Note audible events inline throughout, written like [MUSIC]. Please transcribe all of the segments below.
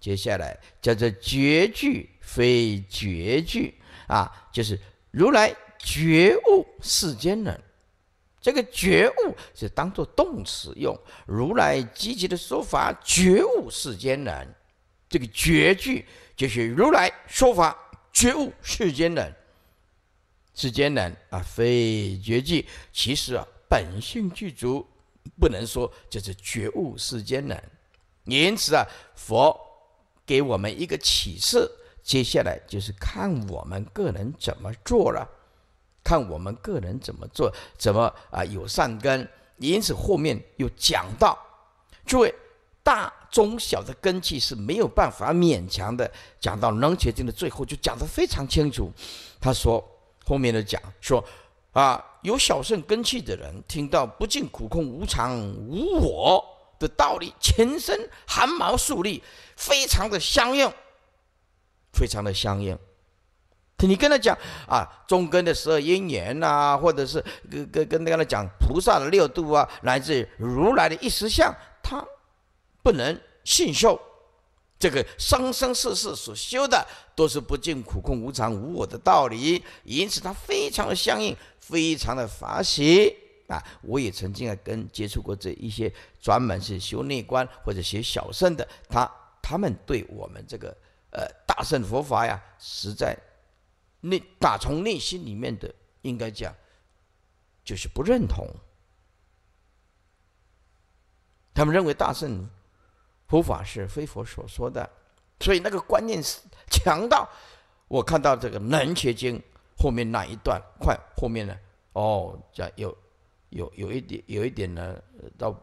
接下来叫做“绝句”，非绝句啊，就是如来觉悟世间人。这个“觉悟”是当作动词用，如来积极的说法“觉悟世间人”。这个“绝句”就是如来说法“觉悟世间人”。世间人啊，非绝句，其实啊，本性具足，不能说就是觉悟世间人。因此啊，佛。给我们一个启示，接下来就是看我们个人怎么做了，看我们个人怎么做，怎么啊有善根。因此后面又讲到，诸位大、中、小的根器是没有办法勉强的讲到能决定的。最后就讲得非常清楚，他说后面的讲说，啊有小胜根器的人听到不净苦空无常无我。的道理，全身汗毛竖立，非常的相应，非常的相应。你跟他讲啊，中根的十二因缘呐，或者是跟跟跟他讲菩萨的六度啊，来自如来的一时相，他不能信受。这个生生世世所修的，都是不净、苦、空、无常、无我的道理，因此他非常的相应，非常的法喜。啊，我也曾经啊跟接触过这一些专门是修内观或者写小圣的，他他们对我们这个呃大圣佛法呀，实在内打从内心里面的应该讲，就是不认同。他们认为大圣佛法是非佛所说的，所以那个观念是强到我看到这个《楞严经》后面那一段，快后面呢，哦讲有。有有一点有一点呢，到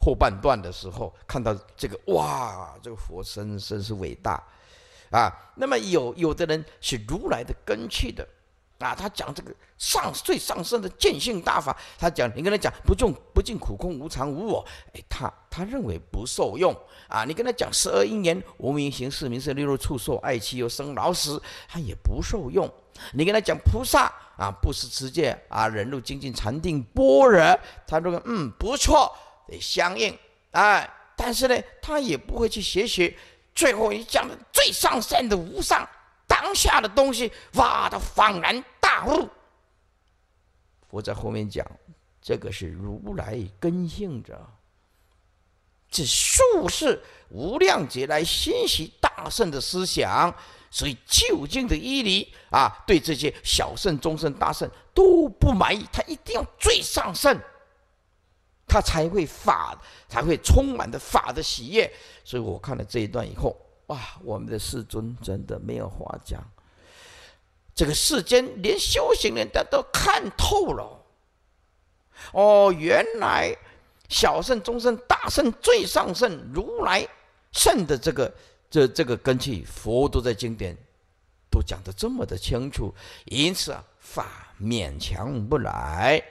后半段的时候，看到这个哇，这个佛身真是伟大，啊，那么有有的人是如来的根器的，啊，他讲这个上最上升的见性大法，他讲你跟他讲不重不净苦空无常无我，哎，他他认为不受用，啊，你跟他讲十二因缘无明行识名色六入触受爱妻又生老死，他也不受用。你跟他讲菩萨啊，不思持戒啊，忍辱精进禅定般若，他说嗯不错，得相应哎。但是呢，他也不会去学习。最后一讲最上善的无上当下的东西，哇，他恍然大悟。佛在后面讲，这个是如来根性者，这术士无量劫来欣喜大圣的思想。所以，究竟的伊犁啊，对这些小圣、中圣、大圣都不满意，他一定要最上圣，他才会法，才会充满的法的喜悦。所以我看了这一段以后，哇，我们的世尊真的没有话讲，这个世间连修行人都都看透了。哦，原来小圣、中圣、大圣、最上圣、如来圣的这个。这这个根器，佛都在经典都讲得这么的清楚，因此啊，法勉强不来，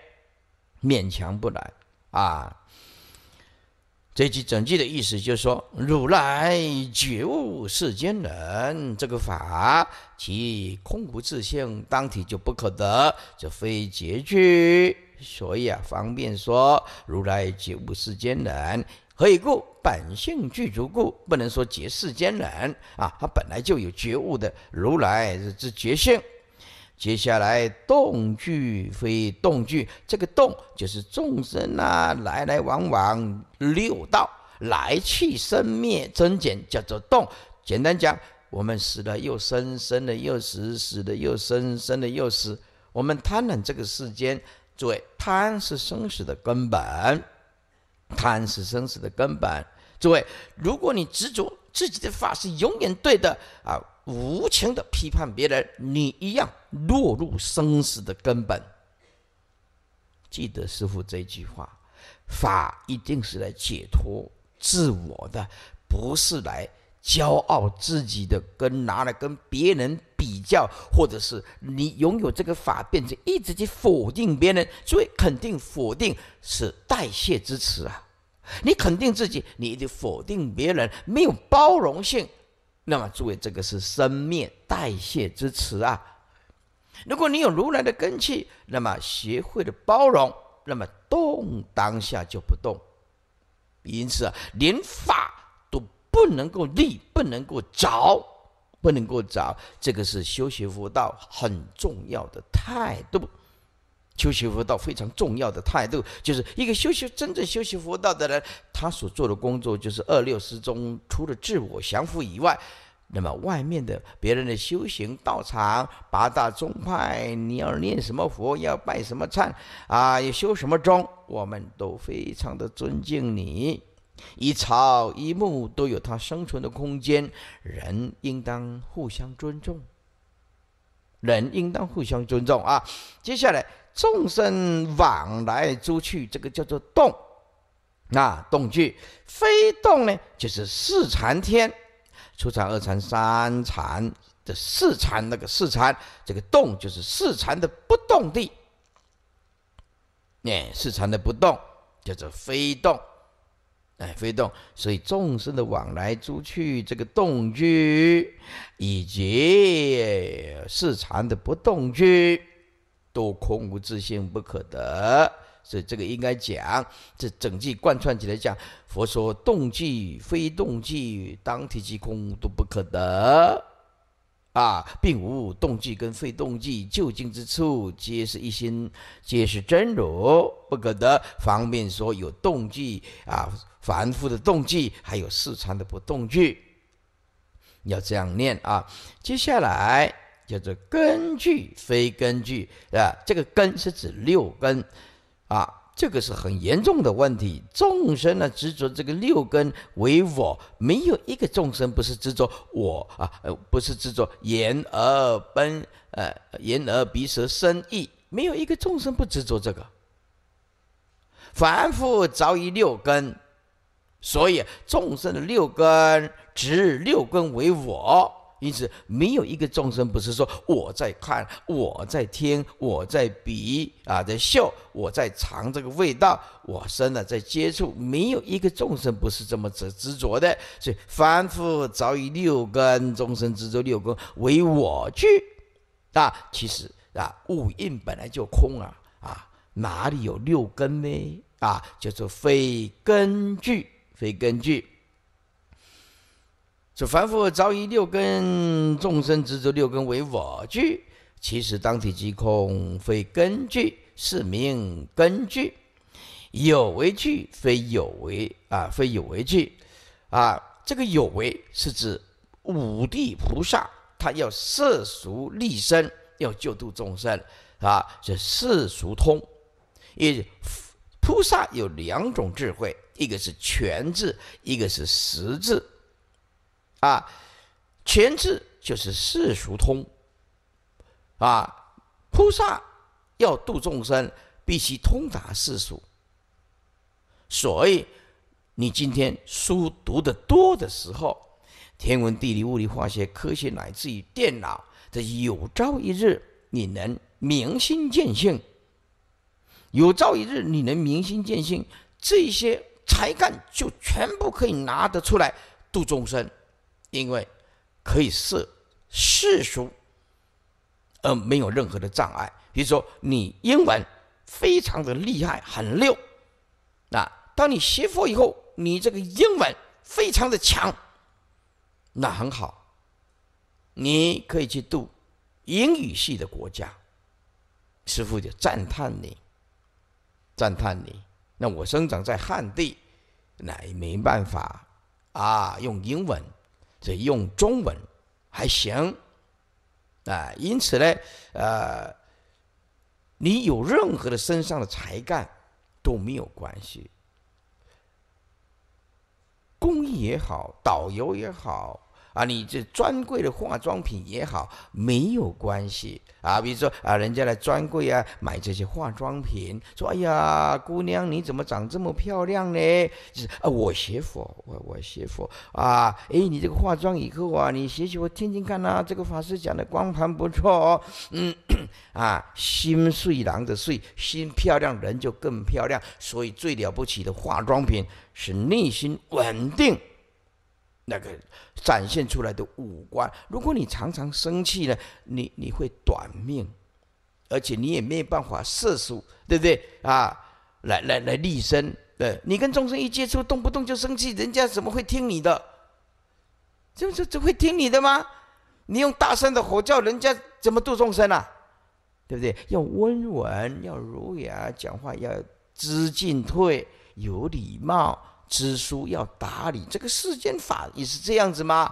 勉强不来啊。这句整句的意思就是说，如来觉悟世间人，这个法其空无自性，当体就不可得，就非截句，所以啊，方便说如来觉悟世间人。何以故？本性具足故，不能说结世间人啊，他本来就有觉悟的。如来之觉性。接下来动具非动具，这个动就是众生啊，来来往往，六道来去生灭增减，叫做动。简单讲，我们死了又生，生了又死，死了又生，生了又死。我们贪婪这个世间，最贪是生死的根本。贪是生死的根本。诸位，如果你执着自己的法是永远对的啊，无情的批判别人，你一样落入生死的根本。记得师傅这句话：法一定是来解脱自我的，不是来。骄傲自己的，跟拿来跟别人比较，或者是你拥有这个法，变成一直去否定别人，所以肯定否定是代谢之词啊。你肯定自己，你就否定别人，没有包容性，那么作为这个是生灭代谢之词啊。如果你有如来的根气，那么学会的包容，那么动当下就不动，因此啊，连法。不能够立，不能够着，不能够着，这个是修行佛道很重要的态度。修行佛道非常重要的态度，就是一个修行，真正修行佛道的人，他所做的工作就是二六十中，除了自我降服以外，那么外面的别人的修行道场、八大宗派，你要念什么佛，要拜什么忏，啊，要修什么宗，我们都非常的尊敬你。一草一木都有它生存的空间，人应当互相尊重。人应当互相尊重啊！接下来，众生往来诸去，这个叫做动，啊，动去。非动呢，就是四禅天，初禅、二禅、三禅的四禅那个四禅，这个动就是四禅的不动地。念四禅的不动叫做非动。哎，非动，所以众生的往来诸去，这个动去以及市场的不动去，都空无自性不可得。所以这个应该讲，这整句贯穿起来讲，佛说动具非动具，当体即空，都不可得。啊，并无动机跟非动机，究竟之处，皆是一心，皆是真如，不可得。方便说有动机啊，凡夫的动机，还有四传的不动句，要这样念啊。接下来叫做根据非根据啊，这个根是指六根啊。这个是很严重的问题，众生呢执着这个六根为我，没有一个众生不是执着我啊，不是执着眼耳奔呃，眼耳鼻舌身意，没有一个众生不执着这个，凡夫着于六根，所以众生的六根执六根为我。因此，没有一个众生不是说我在看，我在听，我在比啊，在嗅、我在尝这个味道，我生了在接触。没有一个众生不是这么执执着的，所以凡夫早以六根，众生执着六根为我去啊。其实啊，五印本来就空啊啊，哪里有六根呢？啊，叫做非根据，非根据。这凡夫早已六根，众生执着六根为我具，其实当体即空，非根据，是名根据。有为具非有为啊，非有为具啊。这个有为是指五地菩萨，他要世俗立身，要救度众生啊，是世俗通。也，菩萨有两种智慧，一个是全智，一个是实智。啊，全知就是世俗通。啊，菩萨要度众生，必须通达世俗。所以，你今天书读的多的时候，天文、地理、物理、化学、科学，乃至于电脑，这有朝一日你能明心见性，有朝一日你能明心见性，这些才干就全部可以拿得出来度众生。因为可以是世俗，而没有任何的障碍。比如说，你英文非常的厉害，很溜，啊，当你学佛以后，你这个英文非常的强，那很好，你可以去读英语系的国家，师傅就赞叹你，赞叹你。那我生长在汉地，那也没办法啊，用英文。这用中文还行啊，因此呢，呃，你有任何的身上的才干都没有关系，公益也好，导游也好。啊，你这专柜的化妆品也好，没有关系啊。比如说啊，人家来专柜啊买这些化妆品，说：“哎呀，姑娘，你怎么长这么漂亮呢？”就是啊，我学佛，我我学佛啊。哎，你这个化妆以后啊，你学习我听听看啊。这个法师讲的光盘不错哦。嗯，啊，心碎狼的碎，心漂亮人就更漂亮。所以最了不起的化妆品是内心稳定。那个展现出来的五官，如果你常常生气呢，你你会短命，而且你也没有办法射受，对不对啊？来来来立身，对，你跟众生一接触，动不动就生气，人家怎么会听你的？就这这会听你的吗？你用大声的吼叫，人家怎么度众生啊？对不对？要温文，要儒雅，讲话要知进退，有礼貌。知书要打理，这个世间法也是这样子吗？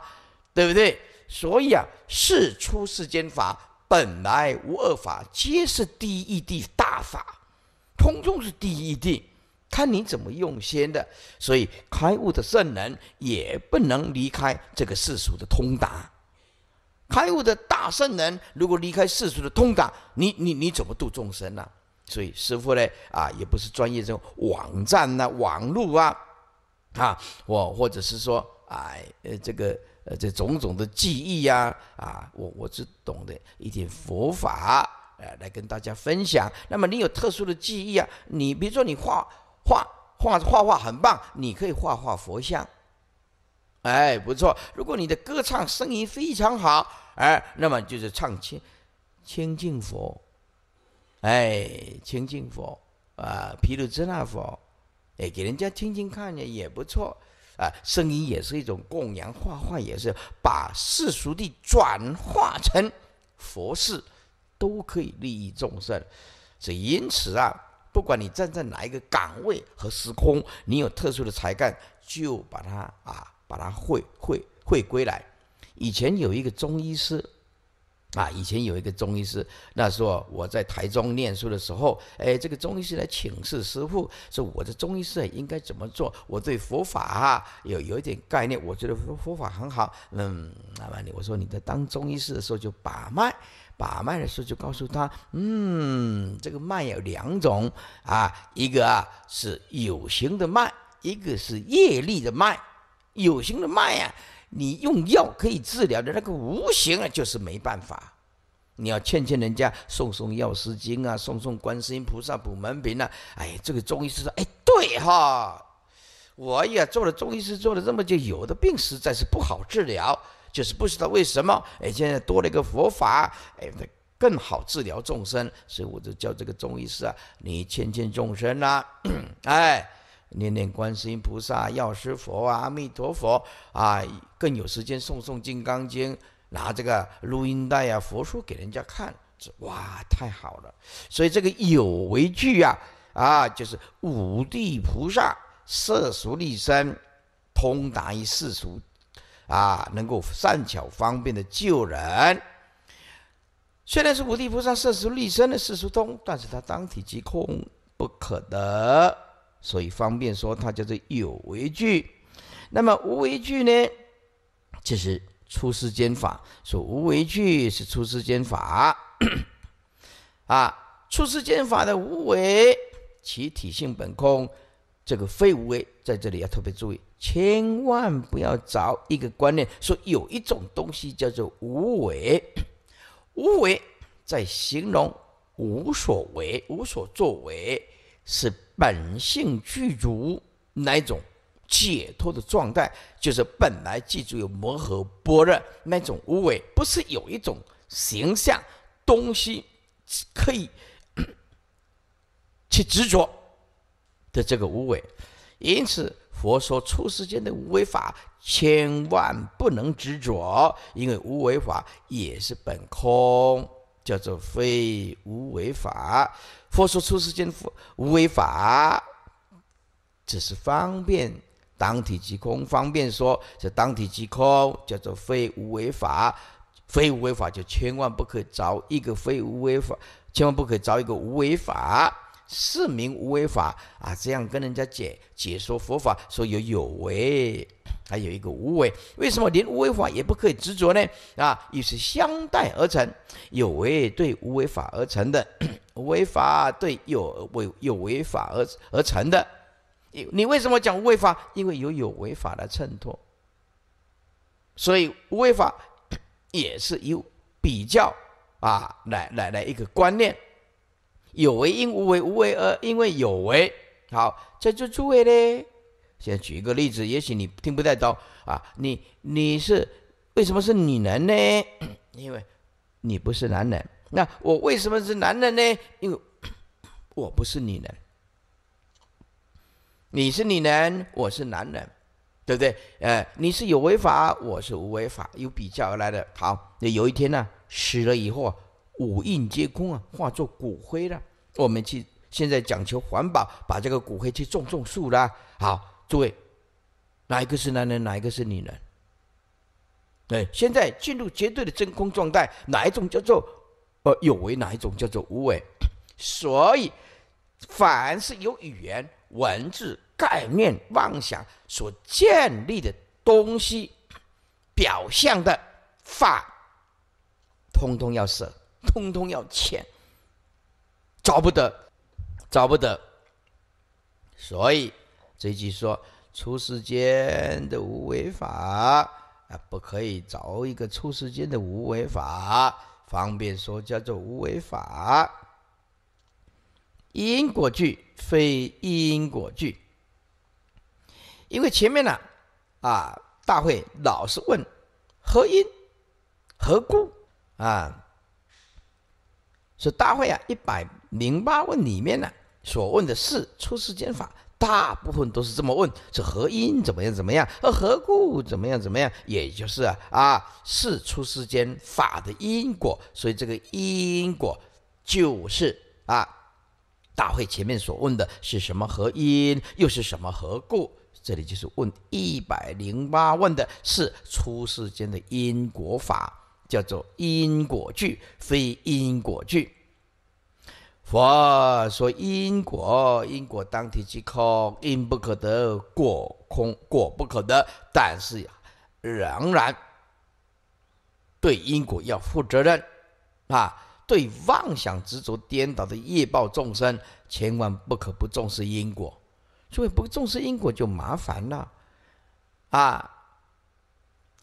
对不对？所以啊，世出世间法本来无二法，皆是第一地大法，通通是第一地，看你怎么用心的。所以开悟的圣人也不能离开这个世俗的通达，开悟的大圣人如果离开世俗的通达，你你你怎么度众生呢？所以师傅呢啊，也不是专业这种网站呐、网络啊。啊，我或者是说，哎，呃，这个呃，这种种的技艺呀，啊，我我只懂得一点佛法，呃，来跟大家分享。那么你有特殊的技艺啊，你比如说你画画画画画很棒，你可以画画佛像，哎，不错。如果你的歌唱声音非常好，哎，那么就是唱清清净佛，哎，清净佛啊，毗卢遮那佛。哎，给人家听听看也也不错啊，声音也是一种供养，画画也是，把世俗的转化成佛事，都可以利益众生。所以，因此啊，不管你站在哪一个岗位和时空，你有特殊的才干，就把它啊，把它汇汇汇归来。以前有一个中医师。啊，以前有一个中医师，那时候我在台中念书的时候，哎，这个中医师来请示师傅，说我的中医师应该怎么做？我对佛法有有一点概念，我觉得佛法很好。嗯，那么你我说你在当中医师的时候就把脉，把脉的时候就告诉他，嗯，这个脉有两种啊，一个啊是有形的脉，一个是业力的脉。有形的脉呀。你用药可以治疗的那个无形啊，就是没办法。你要劝劝人家送送药师经啊，送送观世音菩萨补门品啊。哎，这个中医师说：“哎，对哈，我也做了中医师做了这么久，有的病实在是不好治疗，就是不知道为什么。哎，现在多了一个佛法，哎，更好治疗众生。所以我就叫这个中医师啊，你劝劝众生啦，哎。”念念观世音菩萨、药师佛啊、阿弥陀佛啊，更有时间诵诵《金刚经》，拿这个录音带啊、佛书给人家看，这哇，太好了！所以这个有为具啊，啊，就是五地菩萨色俗立身通达于世俗，啊，能够善巧方便的救人。虽然是五地菩萨色俗立身的世俗通，但是他当体即空，不可得。所以方便说它叫做有为句，那么无为句呢？就是出世间法说无为句是出世间法，[COUGHS] 啊，出世间法的无为，其体性本空，这个非无为，在这里要特别注意，千万不要找一个观念说有一种东西叫做无为，无为在形容无所为、无所作为。是本性具足那种解脱的状态，就是本来记住有磨合般若那种无为，不是有一种形象东西可以 [COUGHS] 去执着的这个无为。因此，佛说出世间的无为法千万不能执着，因为无为法也是本空，叫做非无为法。佛说出世间无为法，这是方便当体即空。方便说这当体即空，叫做非无为法。非无为法就千万不可找一个非无为法，千万不可找一个无为法。是名无为法啊！这样跟人家解解说佛法，说有有为，还有一个无为。为什么连无为法也不可以执着呢？啊，也是相待而成，有为对无为法而成的。无为法对有违有违法而而成的，你你为什么讲无为法？因为有有违法的衬托，所以无为法也是有比较啊来来来一个观念。有为因无为，无为而因为有为。好，这就诸位嘞。先举一个例子，也许你听不太懂啊。你你是为什么是女人呢？因为你不是男人。那我为什么是男人呢？因为 [CLEARS THROAT] 我不是女人，你是女人，我是男人，对不对？呃，你是有违法，我是无违法，有比较而来的。好，那有一天呢，死了以后，啊，五蕴皆空啊，化作骨灰了。我们去现在讲求环保，把这个骨灰去种种树啦。好，诸位，哪一个是男人，哪一个是女人？对，现在进入绝对的真空状态，哪一种叫做？呃，有为哪一种叫做无为？所以，凡是有语言、文字、概念、妄想所建立的东西，表象的法，通通要舍，通通要遣，找不得，找不得。所以这句说出世间的无为法啊，不可以找一个出世间的无为法。方便说叫做无为法，因果句非因果句，因为前面呢，啊，大会老是问何因何故啊，是大会啊一百零八问里面呢所问的是出世间法。大部分都是这么问：是何因怎么样怎么样？而何故怎么样怎么样？也就是啊，是出世间法的因果，所以这个因果就是啊，大会前面所问的是什么何因，又是什么何故？这里就是问一百零八问的是出世间的因果法，叫做因果句，非因果句。佛说因果，因果当体即空，因不可得，果空，果不可得。但是呀，仍然对因果要负责任啊！对妄想执着、颠倒的业报众生，千万不可不重视因果，所以不重视因果就麻烦了啊！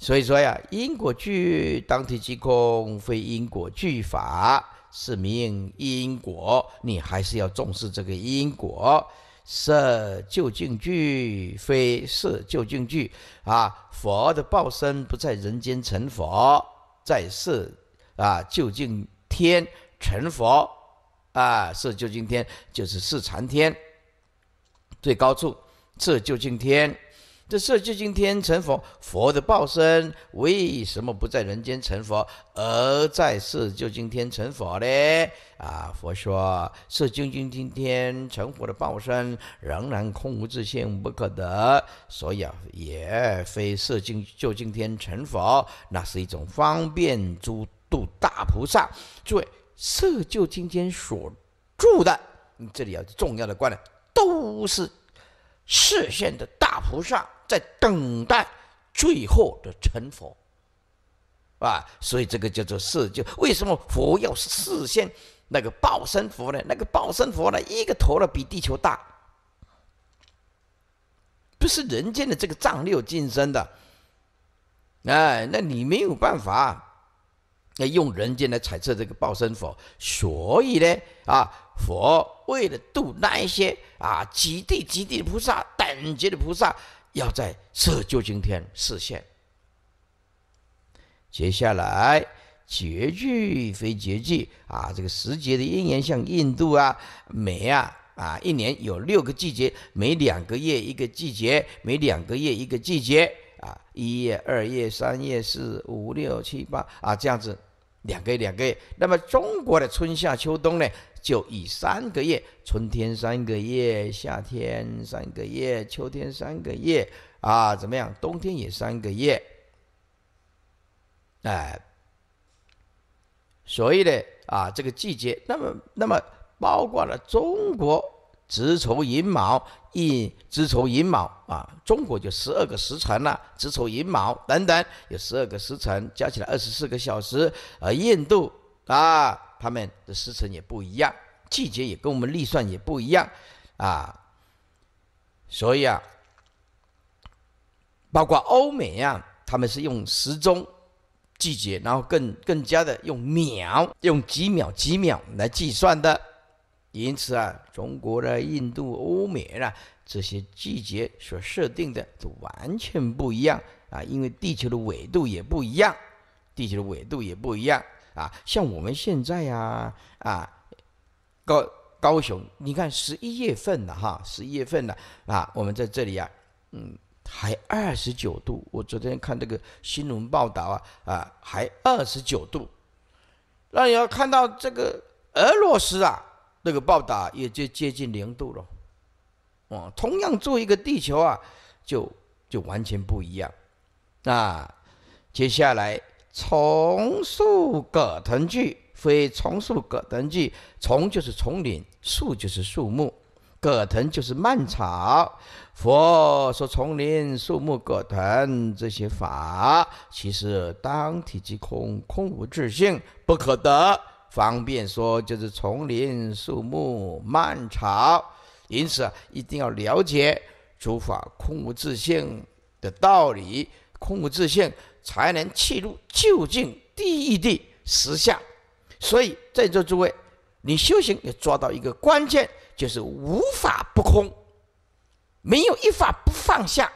所以说呀，因果具当体即空，非因果具法。是明因果，你还是要重视这个因果。色究竟句，非色究竟句啊！佛的报身不在人间成佛，在世啊究竟天成佛啊！色究竟天就是是禅天最高处，色究竟天。这色究今天成佛，佛的报身为什么不在人间成佛，而在色究今天成佛呢？啊，佛说色究今天成佛的报身仍然空无自性不可得，所以啊，也非色就今天成佛，那是一种方便诸度大菩萨。诸位，色究今天所住的，这里啊重要的观点都是视现的大菩萨。在等待最后的成佛，啊，所以这个叫做世，就为什么佛要事现那个报身佛呢？那个报身佛呢，一个头呢比地球大，不是人间的这个丈六进身的。哎，那你没有办法，那用人间来猜测这个报身佛，所以呢，啊，佛为了度那一些啊极地极地的菩萨等级的菩萨。要在成就今天实现。接下来，节气非节气啊，这个时节的因缘，像印度啊、美啊啊，一年有六个季节，每两个月一个季节，每两个月一个季节啊，一月、二月、三月、四、五、六、七、八啊，这样子两个月两个月。那么中国的春夏秋冬呢？就以三个月，春天三个月，夏天三个月，秋天三个月，啊，怎么样？冬天也三个月，哎，所以呢，啊，这个季节，那么，那么包括了中国，子丑寅卯，一子丑寅卯，啊，中国就十二个时辰了，子丑寅卯等等，有十二个时辰，加起来二十四个小时，而印度，啊。他们的时辰也不一样，季节也跟我们历算也不一样，啊，所以啊，包括欧美啊，他们是用时钟季节，然后更更加的用秒，用几秒几秒来计算的。因此啊，中国的、印度、欧美啊，这些季节所设定的都完全不一样啊，因为地球的纬度也不一样，地球的纬度也不一样。啊，像我们现在呀，啊，高高雄，你看十一月份了哈，十一月份了啊，我们在这里啊，嗯，还二十九度。我昨天看这个新闻报道啊，啊，还二十九度。那你要看到这个俄罗斯啊，那个报道也就接近零度了。哦，同样做一个地球啊，就就完全不一样。那接下来。丛树葛藤锯，非丛树葛藤锯。丛就是丛林，树就是树木，葛藤就是蔓草。佛说丛林树木葛藤这些法，其实当体即空，空无自性，不可得。方便说就是丛林树木蔓草，因此啊，一定要了解诸法空无自性的道理，空无自性。才能切入究竟地狱的实相，所以，在座诸位，你修行要抓到一个关键，就是无法不空，没有一法不放下，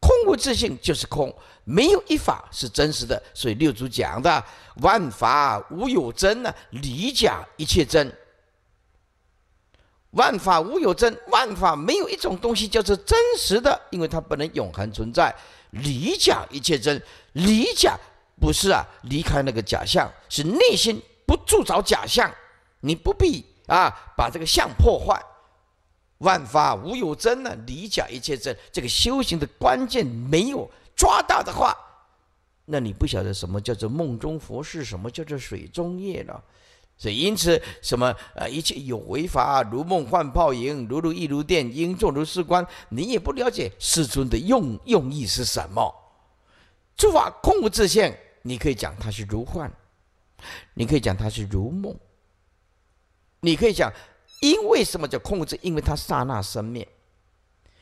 空无自性就是空，没有一法是真实的。所以六祖讲的“万法无有真呢，理假一切真”，万法无有真，万法没有一种东西叫做真实的，因为它不能永恒存在。离假一切真，离假不是啊，离开那个假象，是内心不铸造假象。你不必啊，把这个相破坏。万法无有真呢，离假一切真，这个修行的关键没有抓到的话，那你不晓得什么叫做梦中佛是什么叫做水中月了。所以，因此，什么？呃，一切有为法，如梦幻泡影，如露亦如电，应作如是观。你也不了解世尊的用用意是什么。诸法空无自性，你可以讲它是如幻，你可以讲它是如梦，你可以讲，因为什么叫空无自？因为它刹那生灭。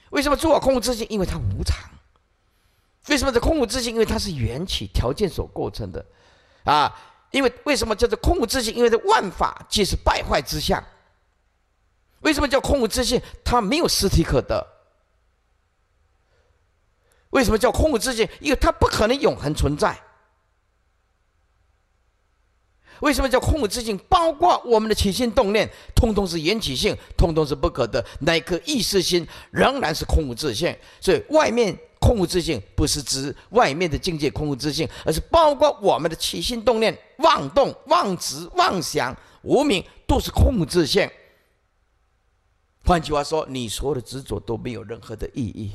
为什么诸法空无自性？因为它无常。为什么叫空无自性？因为它是缘起条件所构成的，啊。因为为什么叫做空无自性？因为在万法皆是败坏之相。为什么叫空无自性？它没有实体可得。为什么叫空无自性？因为它不可能永恒存在。为什么叫空无自性？包括我们的起心动念，通通是缘起性，通通是不可得。那一颗意识心仍然是空无自性。所以外面。空无自性，不是指外面的境界空无自性，而是包括我们的起心动念、妄动、妄执、妄想、无明，都是空无自性。换句话说，你所有的执着都没有任何的意义，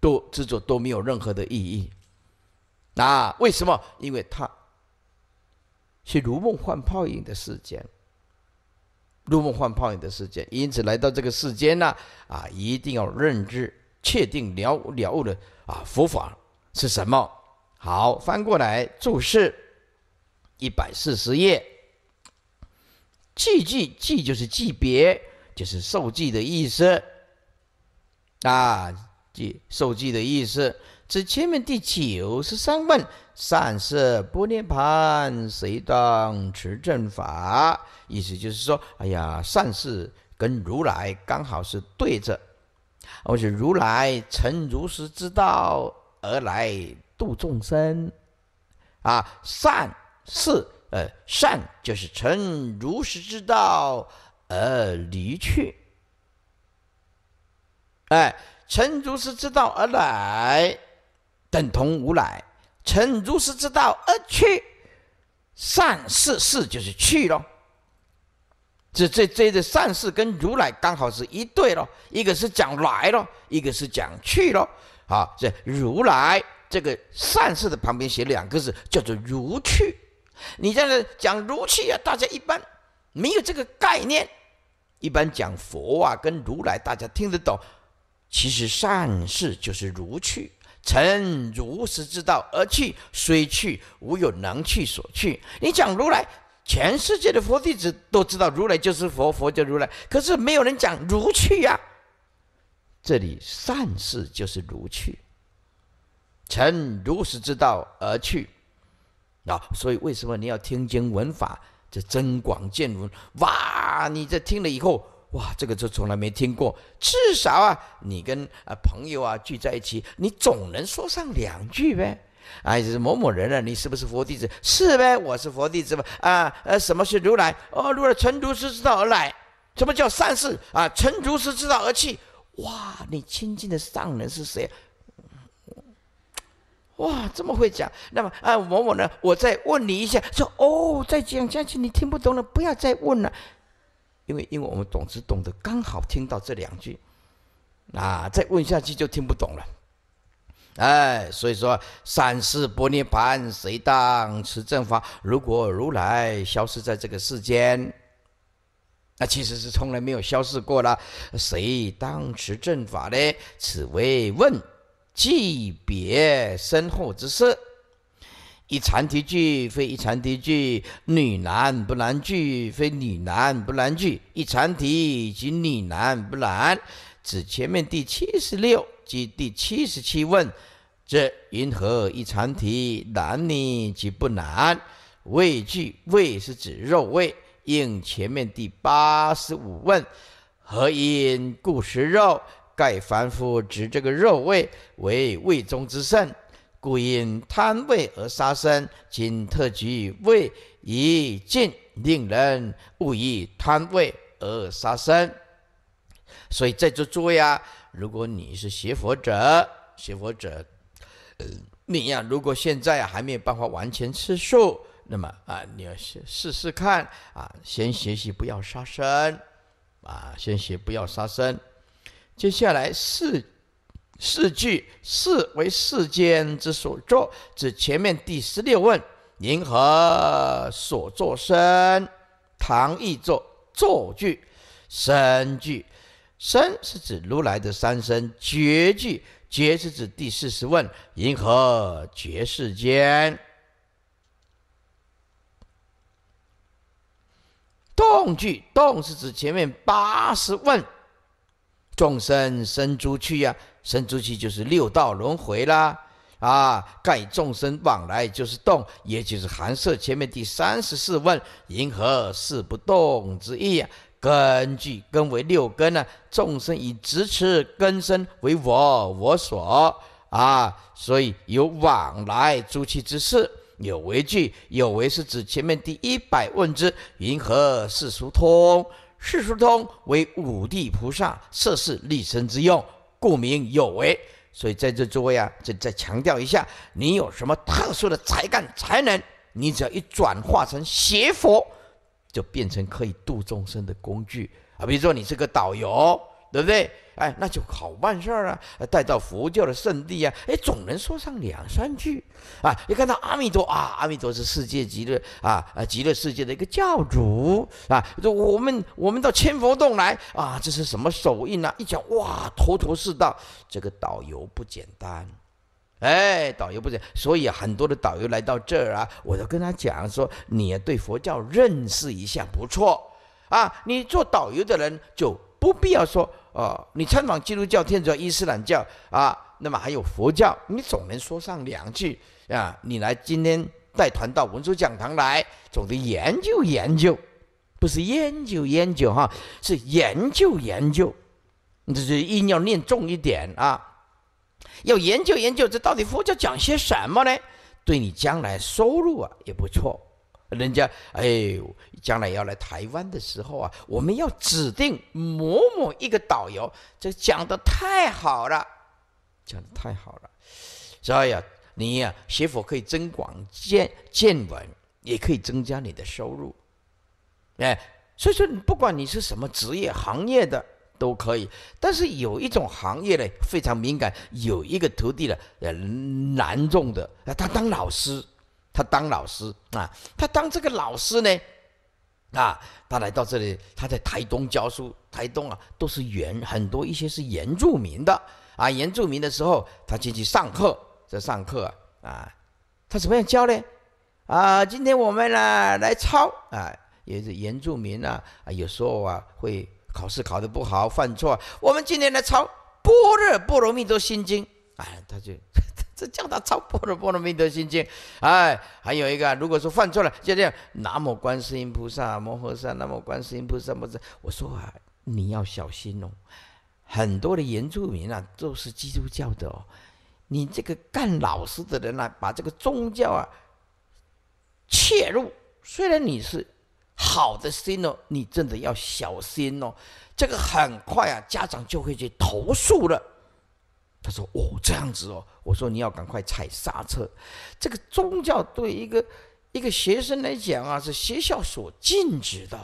都执着都没有任何的意义。那为什么？因为他，是如梦幻泡影的世间。入梦幻泡影的世界，因此来到这个世间呢，啊，一定要认知、确定了了悟的啊佛法是什么。好，翻过来注释，一百四十页，记记记就是记别，就是受记的意思，啊。即受记的意思，这前面第九十三问：善是不涅盘，谁当持正法？意思就是说，哎呀，善事跟如来刚好是对着。我是如来成如实之道而来度众生啊。善事，呃，善就是成如实之道而离去。哎。成如是之道而来，等同如来；成如是之道而去，善事是就是去咯。这这这的善事跟如来刚好是一对咯，一个是讲来咯，一个是讲去咯。啊，这如来这个善事的旁边写两个字，叫做如去。你在那讲如去啊？大家一般没有这个概念，一般讲佛啊跟如来，大家听得懂。其实善事就是如去，臣如实之道而去，虽去无有能去所去。你讲如来，全世界的佛弟子都知道如来就是佛，佛就如来，可是没有人讲如去呀。这里善事就是如去，臣如实之道而去。啊，所以为什么你要听经闻法这增广见闻？哇，你这听了以后。哇，这个就从来没听过。至少啊，你跟啊朋友啊聚在一起，你总能说上两句呗。哎，是某某人啊，你是不是佛弟子？是呗，我是佛弟子嘛。啊，呃，什么是如来？哦，如来成如师之道而来，什么叫善事？啊，成如师之道而去。哇，你亲近的上人是谁？哇，这么会讲。那么，啊，某某呢？我再问你一下，说哦，再讲下去你听不懂了，不要再问了。因为，因为我们懂是懂得，刚好听到这两句，啊，再问下去就听不懂了，哎，所以说，善世波涅盘，谁当持正法？如果如来消失在这个世间，那其实是从来没有消失过了，谁当持正法呢？此为问，既别身后之事。一禅题句，非一禅题句；女难不难句，非女难不难句。一禅题及女难不难，指前面第七十六及第七十七问。这云何一禅题难呢？即不难？味句味是指肉味。应前面第八十五问。何因故食肉？盖凡夫执这个肉味为胃中之肾。故因贪味而杀生，今特举味以禁，令人勿以贪味而杀生。所以在座诸位啊，如果你是学佛者，学佛者，呃，你呀，如果现在还没有办法完全吃素，那么啊，你要试试看啊，先学习不要杀生，啊，先学不要杀生，接下来是。四句，四为世间之所作，指前面第十六问，银河所作身，唐译作作句，身句，身是指如来的三身，绝句，绝是指第四十问，银河绝世间，动句，动是指前面八十问，众生生诸趣呀。生诸气就是六道轮回啦，啊，盖众生往来就是动，也就是寒舍前面第三十四问，银河是不动之意啊？根据根为六根呢，众生以执持根身为我，我所啊，所以有往来诸气之事。有为具，有为是指前面第一百问之云何是疏通？是疏通为五地菩萨摄事立身之用。顾名有为，所以在这诸位啊，这再强调一下，你有什么特殊的才干才能？你只要一转化成邪佛，就变成可以度众生的工具啊！比如说，你是个导游，对不对？哎，那就好办事儿啊！带到佛教的圣地啊，哎，总能说上两三句啊。一看到阿弥陀啊，阿弥陀是世界极乐啊啊，极乐世界的一个教主啊。这我们我们到千佛洞来啊，这是什么手印啊？一讲哇，头头是道。这个导游不简单，哎，导游不简，所以很多的导游来到这儿啊，我都跟他讲说，你对佛教认识一下不错啊。你做导游的人就不必要说。哦，你参访基督教、天主教、伊斯兰教啊，那么还有佛教，你总能说上两句啊。你来今天带团到文殊讲堂来，总得研究研究，不是研究研究哈，是研究研究，这是一定要念重一点啊，要研究研究，这到底佛教讲些什么呢？对你将来收入啊也不错。人家哎将来要来台湾的时候啊，我们要指定某某一个导游，这讲的太好了，讲的太好了。所以啊，你呀，是否可以增广见见闻，也可以增加你的收入？哎，所以说，不管你是什么职业行业的，都可以。但是有一种行业呢非常敏感，有一个徒弟呢，呃难中的，他当老师。他当老师啊，他当这个老师呢，啊，他来到这里，他在台东教书。台东啊，都是原很多一些是原住民的啊。原住民的时候，他进去上课，在上课啊，他怎么样教呢？啊，今天我们呢来抄啊，也是原住民啊，有时候啊会考试考得不好犯错，我们今天来抄《般若波罗蜜多心经》啊，他就。这叫他超波罗波罗蜜多心经》。哎，还有一个，如果说犯错了，就这样“南无观世音菩萨，摩诃萨”。南无观世音菩萨诃萨，我说啊，你要小心哦。很多的原住民啊，都是基督教的哦。你这个干老师的人啊，把这个宗教啊切入，虽然你是好的心哦，你真的要小心哦。这个很快啊，家长就会去投诉了。他说：“哦，这样子哦。”我说：“你要赶快踩刹车，这个宗教对一个一个学生来讲啊，是学校所禁止的，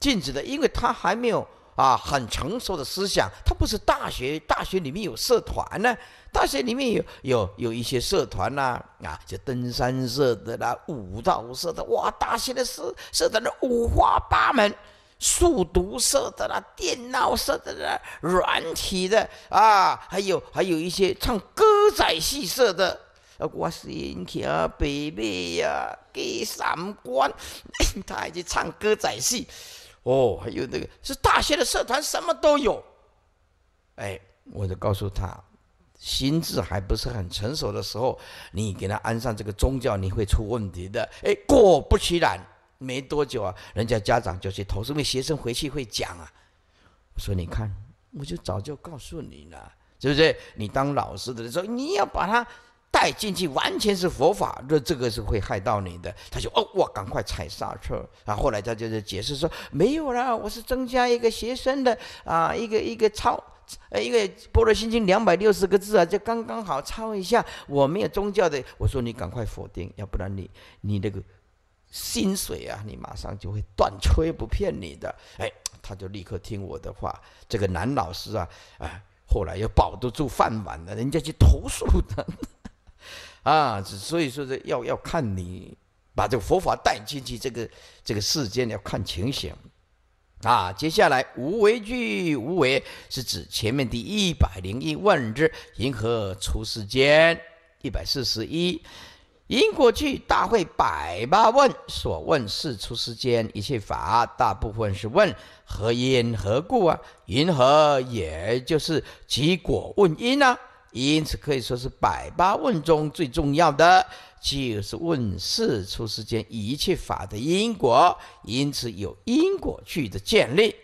禁止的，因为他还没有啊很成熟的思想。他不是大学，大学里面有社团呢，大学里面有有有一些社团呐，啊，就登山社的啦，舞蹈社的，哇，大学的社社团的五花八门。”数独社的啦，电脑社的啦，软体的啊，还有还有一些唱歌仔戏社的，啊，我是林 baby 呀，给三观，[COUGHS] 他还在唱歌仔戏，哦，还有那个是大学的社团，什么都有，哎，我就告诉他，心智还不是很成熟的时候，你给他安上这个宗教，你会出问题的，哎，果不其然。没多久啊，人家家长就去投诉，因为学生回去会讲啊。我说你看，我就早就告诉你了，是不是？你当老师的说你要把他带进去，完全是佛法，那这个是会害到你的。他就哦，我赶快踩刹车。然后来他就是解释说没有啦，我是增加一个学生的啊，一个一个抄，呃，一个《般若心经》两百六十个字啊，就刚刚好抄一下。我没有宗教的，我说你赶快否定，要不然你你那个。薪水啊，你马上就会断炊，不骗你的。哎，他就立刻听我的话。这个男老师啊，啊，后来又保得住饭碗了，人家去投诉他。[LAUGHS] 啊，所以说是要要看你把这个佛法带进去这个这个世间，要看情形。啊，接下来无为句，无为是指前面第一百零一万只银河出世间，一百四十一。因果句大会百八问，所问是出世间一切法，大部分是问何因何故啊？因何也就是结果问因啊，因此可以说是百八问中最重要的，就是问世出世间一切法的因果。因此有因果句的建立。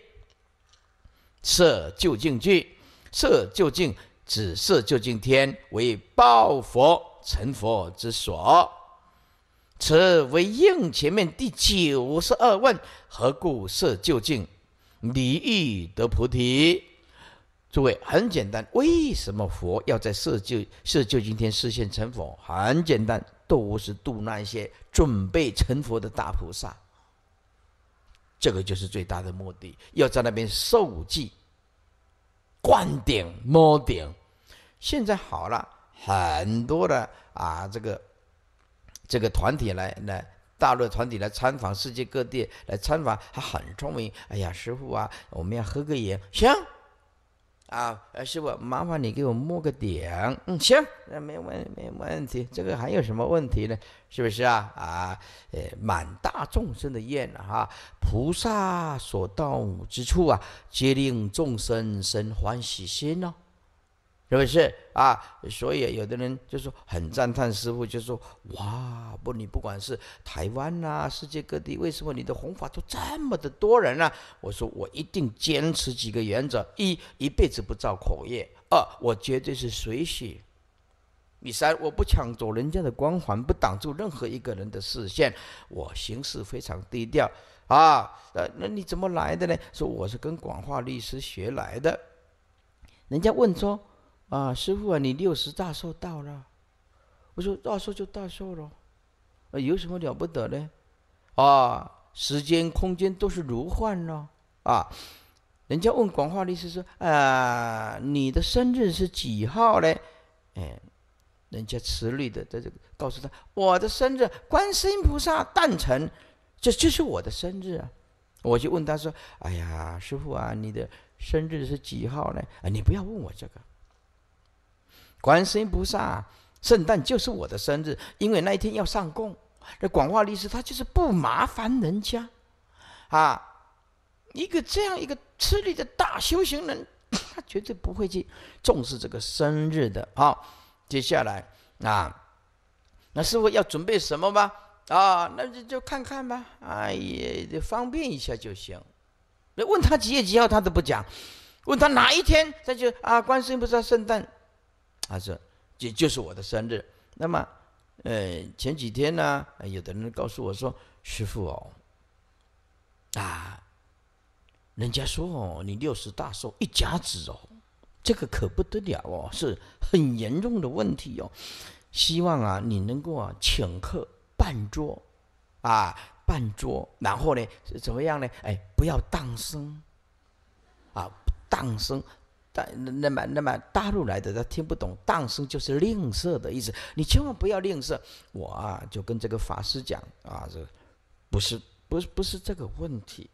设就近句，设就近，只设就近天为报佛。成佛之所，此为应前面第九十二问：何故设究竟？离欲得菩提？诸位很简单，为什么佛要在设就设就今天实现成佛？很简单，都是度那些准备成佛的大菩萨。这个就是最大的目的，要在那边受记、灌顶、摸顶。现在好了。很多的啊，这个这个团体来来，大陆团体来参访世界各地来参访，他很聪明。哎呀，师傅啊，我们要合个影，行。啊，师傅，麻烦你给我摸个点，嗯，行，那没问没问题，这个还有什么问题呢？是不是啊？啊，呃，满大众生的宴啊，菩萨所到之处啊，皆令众生生欢喜心哦。是不是啊？所以有的人就说很赞叹师傅，就说哇，不，你不管是台湾呐，世界各地，为什么你的弘法都这么的多人呢？我说我一定坚持几个原则：一，一辈子不造口业；二，我绝对是随喜；第三，我不抢走人家的光环，不挡住任何一个人的视线，我行事非常低调。啊，呃，那你怎么来的呢？说我是跟广化律师学来的。人家问说。啊，师傅啊，你六十大寿到了，我说大寿就大寿喽，有什么了不得呢？啊，时间空间都是如幻喽，啊，人家问广化律师说，啊，你的生日是几号呢？哎，人家慈律的在这告诉他，我的生日，观世音菩萨诞辰，这就是我的生日啊。我就问他说，哎呀，师傅啊，你的生日是几号呢？啊，你不要问我这个。观世音菩萨圣诞就是我的生日，因为那一天要上供。这广化律师他就是不麻烦人家，啊，一个这样一个吃力的大修行人，[COUGHS] 他绝对不会去重视这个生日的啊。接下来啊，那师傅要准备什么吗？啊，那就就看看吧，啊也方便一下就行。那问他几月几号，他都不讲。问他哪一天，他就啊，观世音菩萨圣诞。他说，就就是我的生日。那么，呃，前几天呢，有的人告诉我说，师傅哦，啊，人家说哦，你六十大寿，一甲子哦，这个可不得了哦，是很严重的问题哦，希望啊，你能够啊，请客半桌，啊，半桌，然后呢，怎么样呢？哎，不要当生，啊，当生。大那么那么大陆来的他听不懂，当生就是吝啬的意思。你千万不要吝啬。我啊，就跟这个法师讲啊，这不是不是不是这个问题。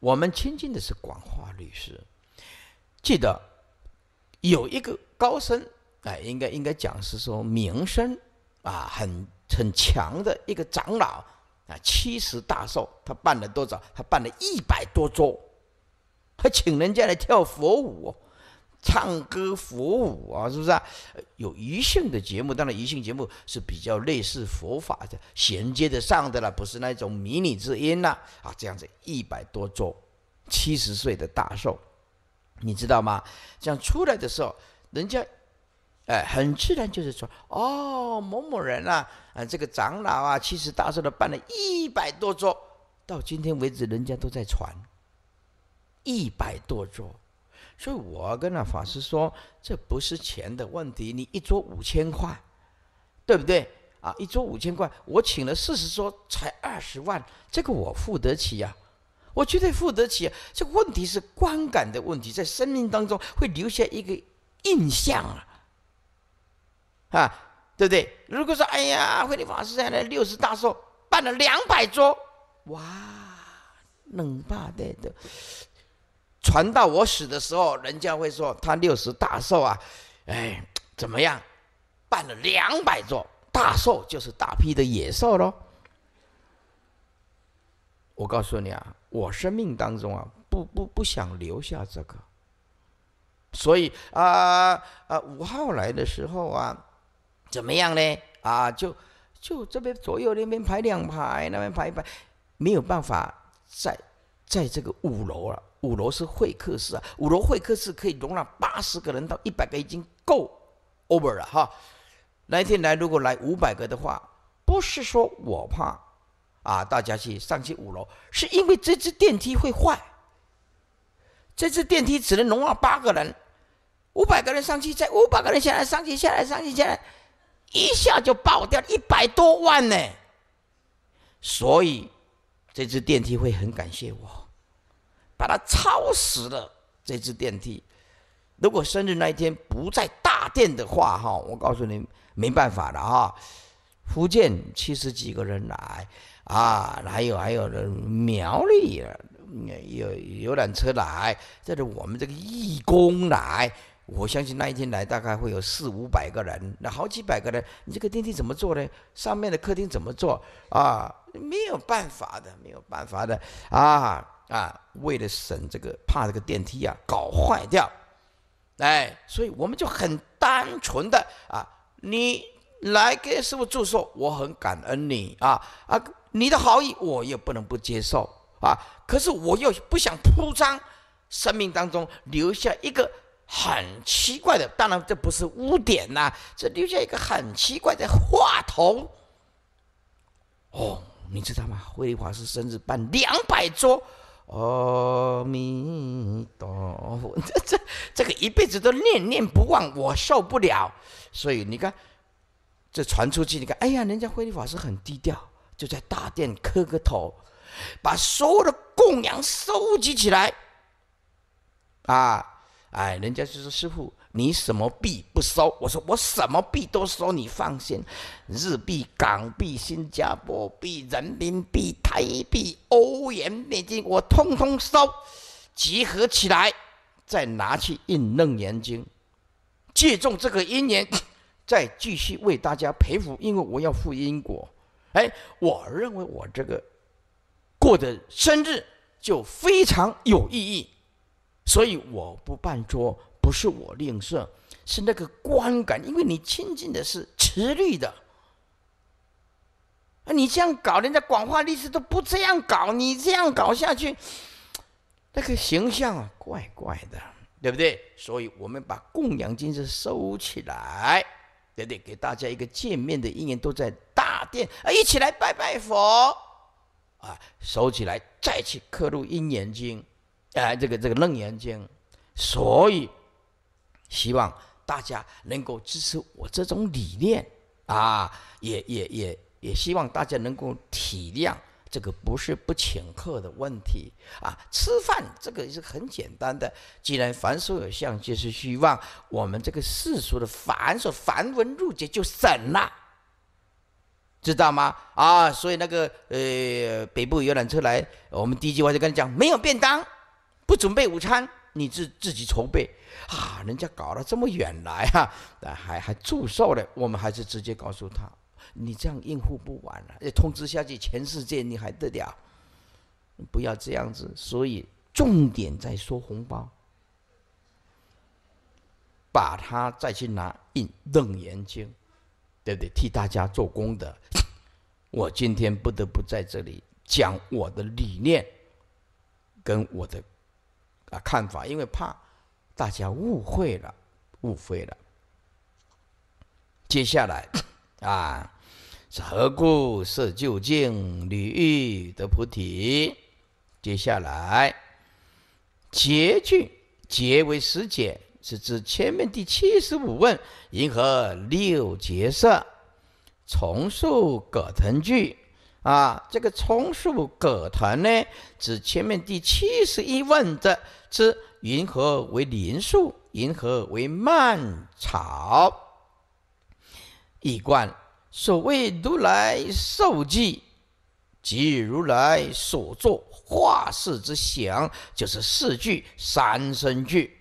我们亲近的是广化律师。记得有一个高僧哎，应该应该讲是说名声啊很很强的一个长老啊，七十大寿，他办了多少？他办了一百多桌，还请人家来跳佛舞。唱歌佛舞啊，是不是？啊？有余性的节目，当然余性节目是比较类似佛法的衔接的上的了，不是那种迷你之音呐啊。这样子一百多座，七十岁的大寿，你知道吗？这样出来的时候，人家哎，很自然就是说，哦，某某人呐，啊，这个长老啊，七十大寿的办了一百多桌，到今天为止，人家都在传，一百多桌，所以，我跟那法师说，这不是钱的问题，你一桌五千块，对不对啊？一桌五千块，我请了四十桌，才二十万，这个我付得起呀，我绝对付得起。这个问题是观感的问题，在生命当中会留下一个印象啊，啊，对不对？如果说，哎呀，慧理法师在那六十大寿办了两百桌，哇，冷霸的的。传到我死的时候，人家会说他六十大寿啊，哎，怎么样，办了两百桌大寿，就是大批的野兽喽。我告诉你啊，我生命当中啊，不不不想留下这个，所以啊啊，五号来的时候啊，怎么样呢？啊，就就这边左右那边排两排，那边排一排，没有办法在在这个五楼了。五楼是会客室啊，五楼会客室可以容纳八十个人到一百个已经够 over 了哈。那一天来，如果来五百个的话，不是说我怕啊，大家去上去五楼，是因为这只电梯会坏。这只电梯只能容纳八个人，五百个人上去，再五百个人下来，上去下来上去下来，一下就爆掉一百多万呢。所以这只电梯会很感谢我。把它超时了，这只电梯。如果生日那一天不在大殿的话，哈，我告诉你，没办法的哈。福建七十几个人来，啊，还有还有人苗里，有有辆车来，这是我们这个义工来。我相信那一天来大概会有四五百个人，那好几百个人，你这个电梯怎么做呢？上面的客厅怎么做啊？没有办法的，没有办法的，啊。啊，为了省这个，怕这个电梯呀搞坏掉，哎，所以我们就很单纯的啊，你来给师傅祝寿，我很感恩你啊啊，你的好意我也不能不接受啊，可是我又不想铺张，生命当中留下一个很奇怪的，当然这不是污点呐，这留下一个很奇怪的话头。哦，你知道吗？慧理是生日办两百桌。阿弥陀佛，[LAUGHS] 这这这个一辈子都念念不忘，我受不了。所以你看，这传出去，你看，哎呀，人家慧律法师很低调，就在大殿磕个头，把所有的供养收集起来，啊，哎，人家就是师傅。你什么币不收？我说我什么币都收，你放心，日币、港币、新加坡币、人民币、台币、欧元、美金，我通通收，集合起来再拿去印楞严经，借重这个因缘，[COUGHS] 再继续为大家培福，因为我要负因果。哎，我认为我这个过的生日就非常有意义，所以我不办桌。不是我吝啬，是那个观感，因为你亲近的是持律的，啊，你这样搞，人家广化律师都不这样搞，你这样搞下去，那个形象啊，怪怪的，对不对？所以我们把供养金是收起来，对不对？给大家一个见面的，一年都在大殿啊，一起来拜拜佛，啊，收起来，再去刻录《因缘经》，啊，这个这个《楞严经》，所以。希望大家能够支持我这种理念啊，也也也也希望大家能够体谅，这个不是不请客的问题啊，吃饭这个是很简单的。既然凡所有相，就是虚妄，我们这个世俗的繁琐繁文缛节就省了，知道吗？啊，所以那个呃，北部游览车来，我们第一句话就跟你讲，没有便当，不准备午餐。你自自己筹备，啊，人家搞了这么远来啊，还还祝寿的，我们还是直接告诉他，你这样应付不完了，通知下去全世界你还得了？不要这样子，所以重点在收红包，把他再去拿印楞严经，对不对？替大家做功德，我今天不得不在这里讲我的理念，跟我的。啊，看法，因为怕大家误会了，误会了。接下来啊，是何故设究竟女欲得菩提？接下来结句结为十解，是指前面第七十五问：银河六结色，重塑葛藤句。啊，这个充数葛藤呢，指前面第七十一问的之云何为灵数，云何为蔓草？一贯所谓如来受记，即如来所作化世之想，就是四句、三生句、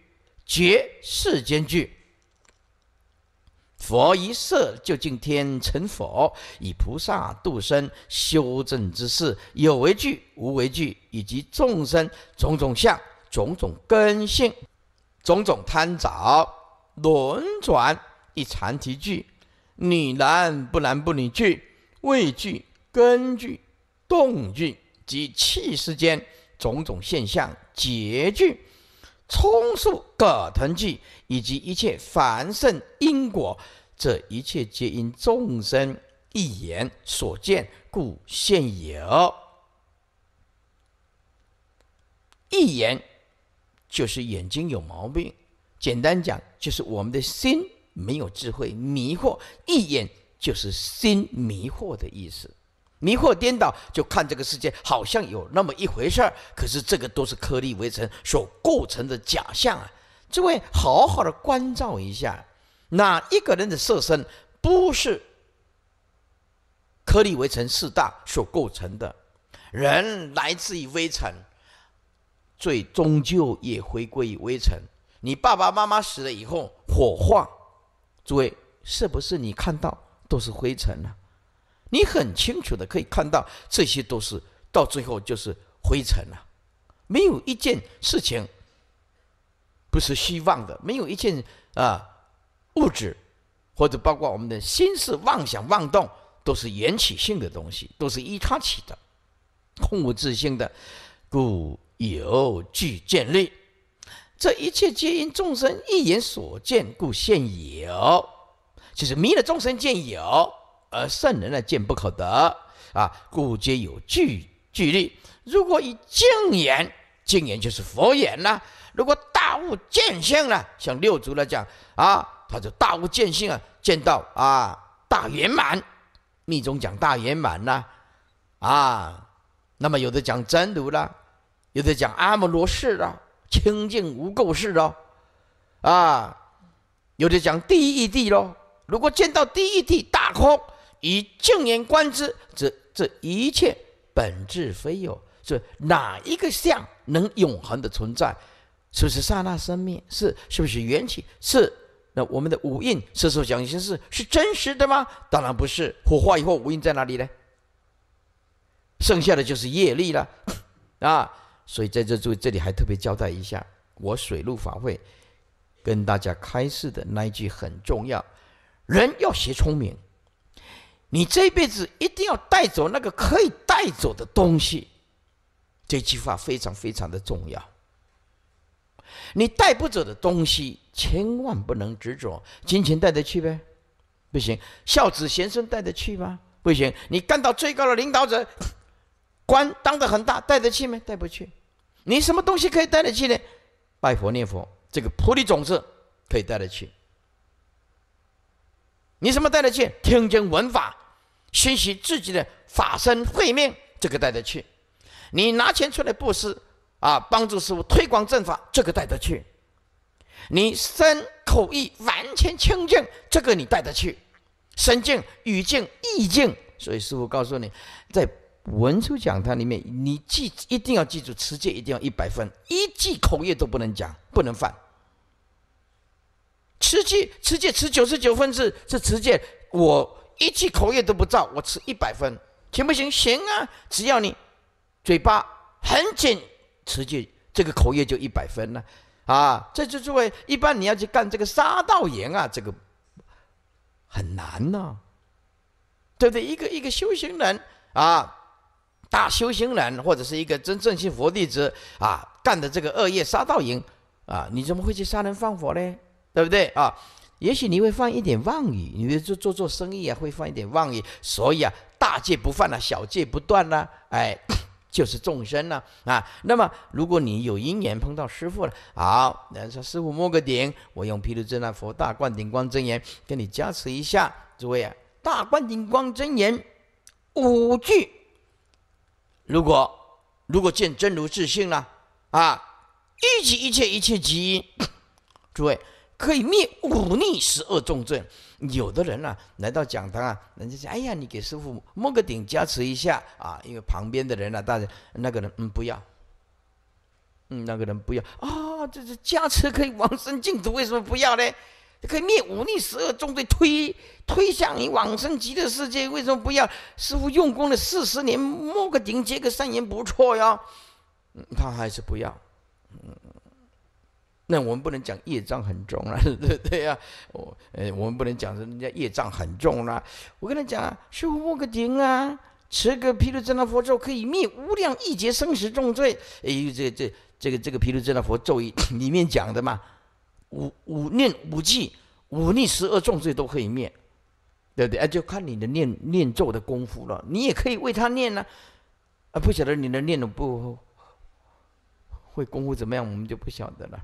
绝世间句。佛一色就敬天成佛，以菩萨度生修正之事，有为句、无为句，以及众生种种相、种种根性、种种贪着、轮转一禅提句，女男不男不女句，味句、根据动句及气世间种种现象结句。充数葛藤记以及一切凡圣因果，这一切皆因众生一言所见，故现有。一言，就是眼睛有毛病。简单讲，就是我们的心没有智慧，迷惑。一言就是心迷惑的意思。迷惑颠倒，就看这个世界好像有那么一回事儿。可是这个都是颗粒微尘所构成的假象啊！诸位好好的关照一下，哪一个人的色身不是颗粒微尘四大所构成的？人来自于微尘，最终究也回归于微尘。你爸爸妈妈死了以后火化，诸位是不是你看到都是灰尘了？你很清楚的可以看到，这些都是到最后就是灰尘了，没有一件事情不是虚妄的，没有一件啊物质或者包括我们的心事妄想妄动，都是缘起性的东西，都是依他起的空无自性的故有具见力。这一切皆因众生一言所见故现有，就是迷了众生见有。而圣人呢，见不可得啊，故皆有具具力。如果以净眼，净眼就是佛眼呐。如果大悟见性了，像六祖来讲啊，他就大悟见性啊，见到啊大圆满。密宗讲大圆满呐，啊，那么有的讲真如啦，有的讲阿摩罗氏啦，清净无垢世咯，啊，有的讲第一地咯。如果见到第一地大空。以正言观之，这这一切本质非有，是哪一个相能永恒的存在？是不是刹那生命？是？是不是缘起？是。那我们的五蕴、色受想行识是真实的吗？当然不是。火化以后，五蕴在哪里呢？剩下的就是业力了。[COUGHS] 啊，所以在这座这里还特别交代一下，我水陆法会跟大家开示的那一句很重要：人要学聪明。你这辈子一定要带走那个可以带走的东西，这句话非常非常的重要。你带不走的东西，千万不能执着。金钱带得去呗？不行。孝子贤孙带得去吗？不行。你干到最高的领导者，官当的很大，带得去吗？带不去。你什么东西可以带得去呢？拜佛念佛，这个菩提种子可以带得去。你什么带得去？听经闻法，学习自己的法身慧命，这个带得去。你拿钱出来布施，啊，帮助师傅推广正法，这个带得去。你身口意完全清净，这个你带得去。身净、语净、意静，所以师傅告诉你，在文殊讲坛里面，你记一定要记住，持戒一定要一百分，一句口业都不能讲，不能犯。持戒，持戒，持九十九分是是持戒，我一句口业都不造，我持一百分，行不行？行啊，只要你嘴巴很紧，持戒，这个口业就一百分了。啊，这就作为一般你要去干这个杀道营啊，这个很难呢，对不对？一个一个修行人啊，大修行人或者是一个真正信佛弟子啊，干的这个恶业杀道营啊，你怎么会去杀人放火呢？对不对啊？也许你会犯一点妄语，你做做做生意啊，会犯一点妄语，所以啊，大戒不犯啊，小戒不断啦，哎，[CLEARS THROAT] 就是众生了啊。那么，如果你有因缘碰到师傅了，好，那说师傅摸个顶，我用毗卢遮那佛大灌顶光真言跟你加持一下，诸位啊，大灌顶光真言五句，如果如果见真如自性了啊，一即一切，一切即诸位。可以灭五逆十二重罪，有的人啊来到讲堂啊，人家说：“哎呀，你给师傅摸个顶加持一下啊！”因为旁边的人啊，大人那个人嗯不要，嗯那个人不要啊，这是加持可以往生净土，为什么不要呢？可以灭五逆十二重罪，推推向你往生极乐世界，为什么不要？师傅用功了四十年，摸个顶结个善缘不错哟，他还是不要，嗯。那我们不能讲业障很重了，[LAUGHS] 对不对呀？我呃，我们不能讲人家业障很重了。我跟他讲，师父莫个顶啊，持个毗卢遮那佛咒可以灭无量亿劫生死重罪。哎，这这这个这个毗卢遮那佛咒 [COUGHS] 里面讲的嘛，五五念五计，五逆十二重罪都可以灭，对不对？啊，就看你的念念咒的功夫了。你也可以为他念呢，啊，不晓得你的念的不，会功夫怎么样，我们就不晓得了。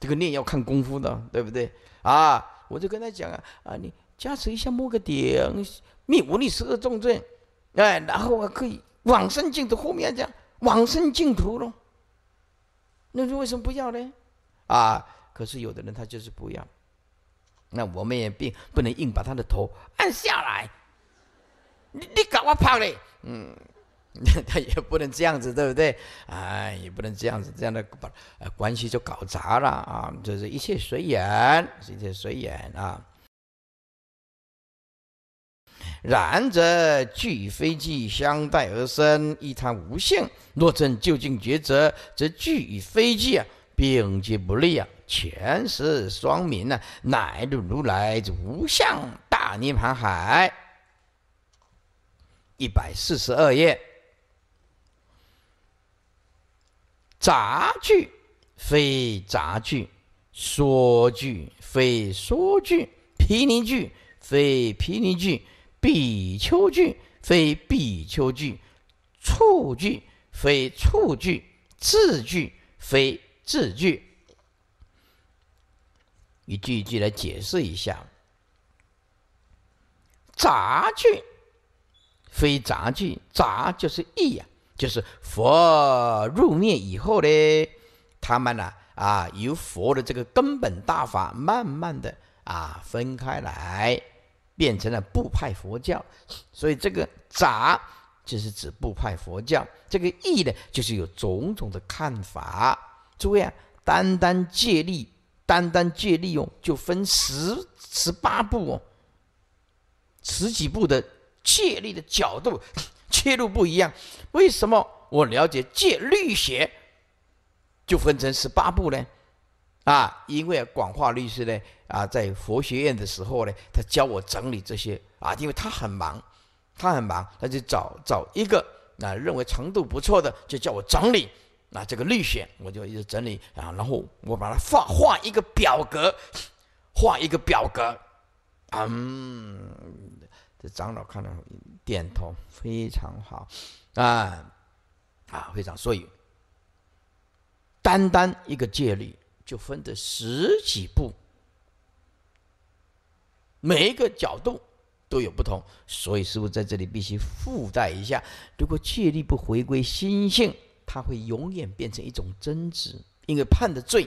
这个念要看功夫的，对不对啊？我就跟他讲啊啊，你加持一下，摸个顶，灭无力十二重罪，哎，然后啊可以往生净土。后面讲往生净土喽。那你为什么不要呢？啊，可是有的人他就是不要，那我们也并不能硬把他的头按下来。你你搞我跑嘞，嗯。[LAUGHS] 他也不能这样子，对不对？哎，也不能这样子，这样的把关系就搞砸了啊！就是一切随缘，一切随缘啊。然则聚与非聚相待而生，一贪无性。若正究竟抉择，则聚与非聚啊，并皆不利啊。全是双明啊，乃入如来无相大涅盘海。一百四十二页。杂句非杂句，说句非说句，毗尼句非毗尼句，比丘句非比丘句，触句非触句，字句非字句。一句一句来解释一下：杂句非杂句，杂就是意呀。就是佛入灭以后呢，他们呢啊，由佛的这个根本大法慢慢的啊分开来，变成了部派佛教，所以这个杂就是指部派佛教，这个义呢就是有种种的看法。诸位啊，单单借力，单单借力用，就分十十八部、十几部的借力的角度。切入不一样，为什么我了解戒律学就分成十八部呢？啊，因为广化律师呢，啊，在佛学院的时候呢，他教我整理这些啊，因为他很忙，他很忙，他就找找一个啊，认为程度不错的，就叫我整理。那这个律学，我就一直整理啊，然后我把它画画一个表格，画一个表格，嗯。这长老看了，点头非常好，啊，啊，非常。所以，单单一个戒律就分的十几步，每一个角度都有不同。所以师傅在这里必须附带一下：如果戒律不回归心性，它会永远变成一种增值，因为判的罪。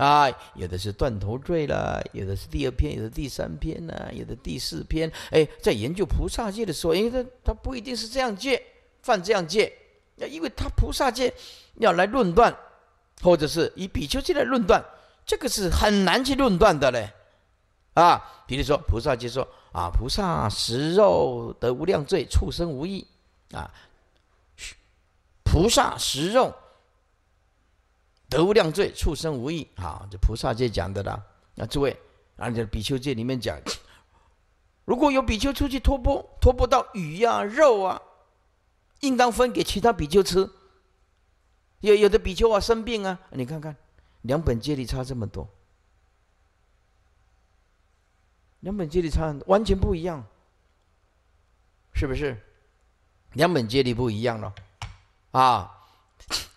啊，有的是断头罪了，有的是第二篇，有的第三篇呢，有的第四篇。哎，在研究菩萨戒的时候，因为他他不一定是这样戒犯这样戒，因为他菩萨戒要来论断，或者是以比丘戒来论断，这个是很难去论断的嘞。啊，比如说菩萨戒说啊，菩萨食肉得无量罪，畜生无益啊，菩萨食肉。得无量罪，畜生无益。好，这菩萨界讲的啦。那诸位，啊，你比丘界里面讲，[LAUGHS] 如果有比丘出去托钵，托不到鱼呀、肉啊，应当分给其他比丘吃。有有的比丘啊生病啊，你看看，两本戒律差这么多，两本戒律差完全不一样，是不是？两本戒律不一样了啊！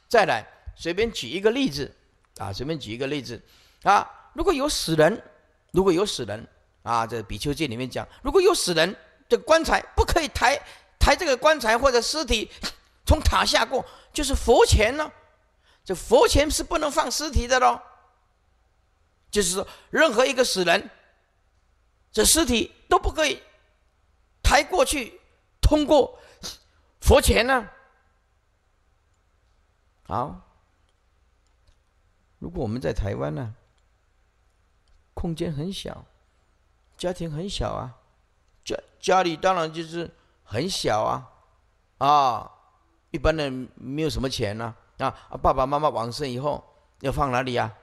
再来。随便举一个例子，啊，随便举一个例子，啊，如果有死人，如果有死人，啊，在比丘戒里面讲，如果有死人，这棺材不可以抬抬这个棺材或者尸体从塔下过，就是佛前呢，这佛前是不能放尸体的喽，就是说任何一个死人，这尸体都不可以抬过去通过佛前呢，好。如果我们在台湾呢，空间很小，家庭很小啊，家家里当然就是很小啊，啊，一般人没有什么钱呢，啊，爸爸妈妈往生以后要放哪里啊？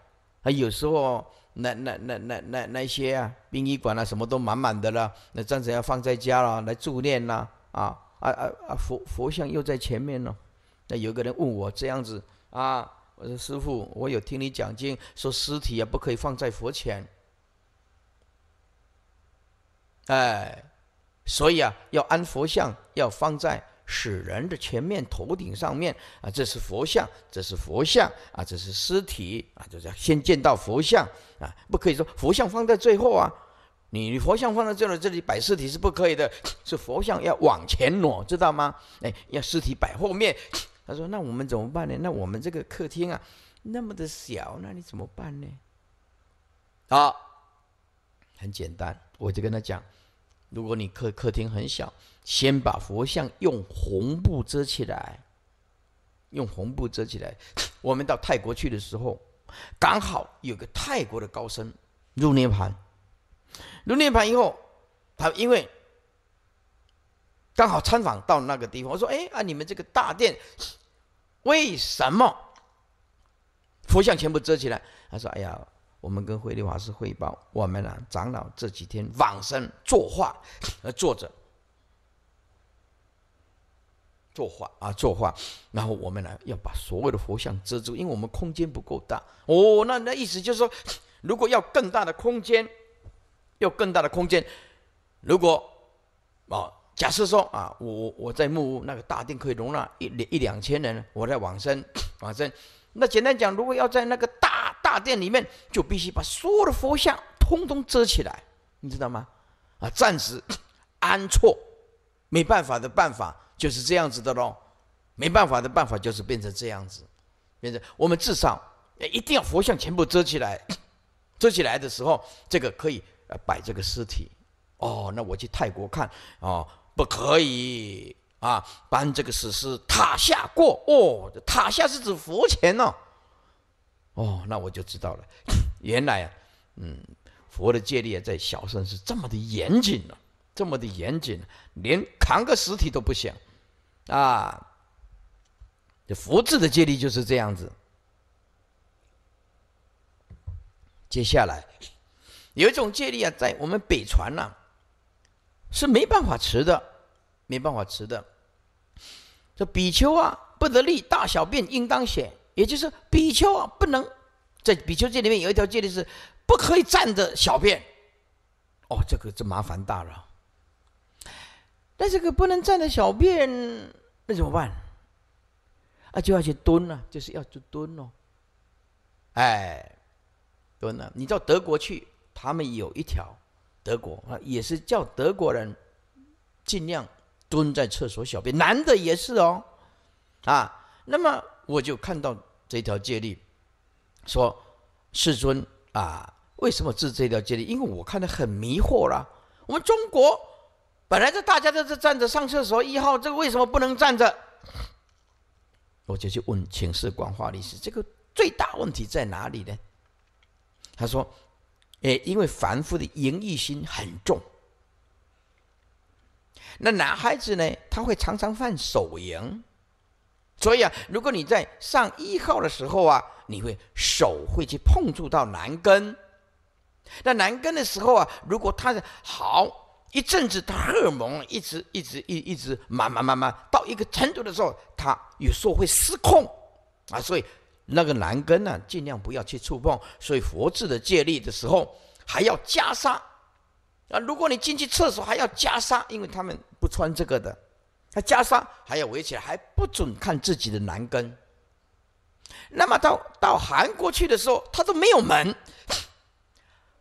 啊，有时候那那那那那那些啊，殡仪馆啊什么都满满的了，那暂时要放在家了，来助念呐，啊啊啊啊佛佛像又在前面了，那有个人问我这样子啊。我说师傅，我有听你讲经，说尸体也不可以放在佛前。哎，所以啊，要安佛像，要放在死人的前面头顶上面啊，这是佛像，这是佛像啊，这是尸体啊，就是要先见到佛像啊，不可以说佛像放在最后啊，你佛像放在这里，这里摆尸体是不可以的，[SNIFFS] 是佛像要往前挪，知道吗？哎，要尸体摆后面。他说：“那我们怎么办呢？那我们这个客厅啊，那么的小，那你怎么办呢？”好，很简单，我就跟他讲：“如果你客客厅很小，先把佛像用红布遮起来，用红布遮起来。[SNIFFS] 我们到泰国去的时候，刚好有个泰国的高僧入涅盘，入涅盘以后，他因为……”刚好参访到那个地方，我说：“哎啊，你们这个大殿为什么佛像全部遮起来？”他说：“哎呀，我们跟慧律法师汇报，我们啊长老这几天往生作画，而坐着作画啊作画，然后我们呢要把所有的佛像遮住，因为我们空间不够大。哦，那那意思就是说，如果要更大的空间，要更大的空间，如果啊。”假设说啊，我我在木屋那个大殿可以容纳一一两千人，我在往生 [COUGHS] 往生。那简单讲，如果要在那个大大殿里面，就必须把所有的佛像通通遮起来，你知道吗？啊，暂时 [COUGHS] 安错，没办法的办法就是这样子的喽。没办法的办法就是变成这样子，变成我们至少一定要佛像全部遮起来，[COUGHS] 遮起来的时候，这个可以呃摆这个尸体。哦，那我去泰国看哦。不可以啊！搬这个石狮塔下过哦，塔下是指佛前呢。哦，那我就知道了，[LAUGHS] 原来啊，嗯，佛的戒律啊，在小乘是这么的严谨呢，这么的严谨，连扛个尸体都不行啊。这佛制的戒律就是这样子。接下来，有一种戒律啊，在我们北传呢，是没办法持的。没办法吃的，这比丘啊，不得利，大小便应当选，也就是比丘啊，不能在比丘戒里面有一条戒律是不可以站着小便，哦，这个这麻烦大了。但是这个不能站着小便，那怎么办？啊，就要去蹲呐，就是要去蹲喽，哎，蹲了，你到德国去，他们有一条，德国啊，也是叫德国人尽量。蹲在厕所小便，男的也是哦，啊，那么我就看到这条戒律，说世尊啊，为什么治这条戒律？因为我看的很迷惑了。我们中国本来就大家都是站着上厕所，一号这个为什么不能站着？我就去问请示广化律师，这个最大问题在哪里呢？他说，哎，因为凡夫的淫欲心很重。那男孩子呢，他会常常犯手淫，所以啊，如果你在上一号的时候啊，你会手会去碰触到男根。那男根的时候啊，如果他好一阵子，他荷尔蒙一直一直一一直慢慢慢慢到一个程度的时候，他有时候会失控啊，所以那个男根呢，尽量不要去触碰。所以佛制的戒律的时候，还要加裟那如果你进去厕所还要袈裟，因为他们不穿这个的，他袈裟还要围起来，还不准看自己的男根。那么到到韩国去的时候，他都没有门。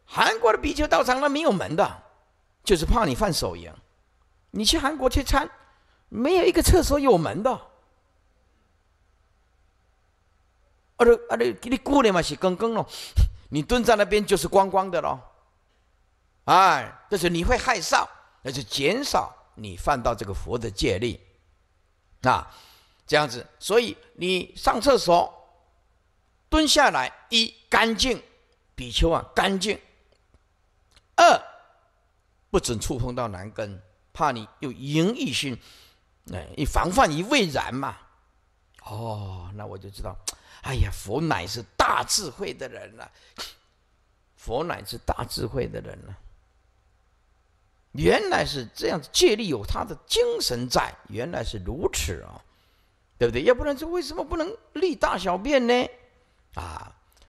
韩国的比丘道场那没有门的，就是怕你犯手淫。你去韩国去餐，没有一个厕所有门的。啊，你啊你给你裹了嘛，洗更更咯，你蹲在那边就是光光的咯。哎，就是你会害臊，那就减少你犯到这个佛的戒律啊，这样子。所以你上厕所蹲下来，一干净，比丘啊干净；二不准触碰到男根，怕你有淫欲心，哎，以防范于未然嘛。哦，那我就知道，哎呀，佛乃是大智慧的人了，佛乃是大智慧的人了。原来是这样子，借力有他的精神在，原来是如此啊，对不对？要不然这为什么不能立大小便呢？啊！